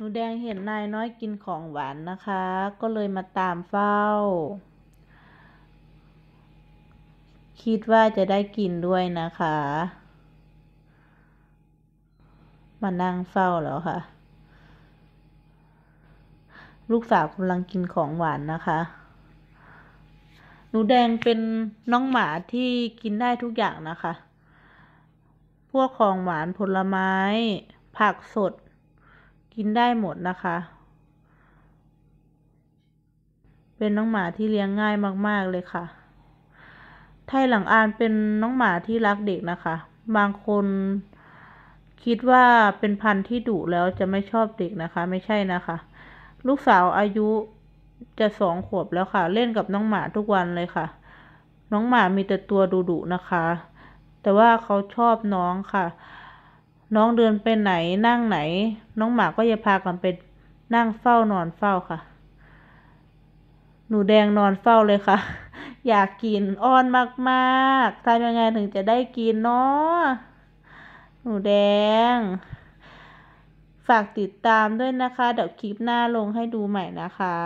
หนูแดงเห็นนายน้อยกินของหวาน นะคะ ก็เลยมาตามเฝ้า คิดว่าจะได้กินด้วยนะคะ มานั่งเฝ้าแล้วค่ะ ลูกสาวกำลังกินของหวานนะคะ หนูแดงเป็นน้องหมาที่กินได้ทุกอย่างนะคะ พวกของหวานผลไม้ผักสดกินได้หมดนะคะ เป็นน้องหมาที่เลี้ยงง่ายมาก ๆ เลยค่ะ ไทยหลังอานเป็นน้องหมาที่รักเด็กนะคะ บางคนคิดว่าเป็นพันธุ์ที่ดุแล้วจะไม่ชอบเด็กนะคะ ไม่ใช่นะคะ ลูกสาวอายุจะสองขวบแล้วค่ะ เล่นกับน้องหมาทุกวันเลยค่ะ น้องหมามีแต่ตัวดุๆนะคะ แต่ว่าเขาชอบน้องค่ะน้องเดินไปไหนนั่งไหน น้องหมาก็จะพากันไปนั่งเฝ้านอนเฝ้าค่ะหนูแดงนอนเฝ้าเลยค่ะ อยากกินอ้อนมากๆทำยังไงถึงจะได้กินเนาะหนูแดง ฝากติดตามด้วยนะคะ เดี๋ยวคลิปหน้าลงให้ดูใหม่นะคะ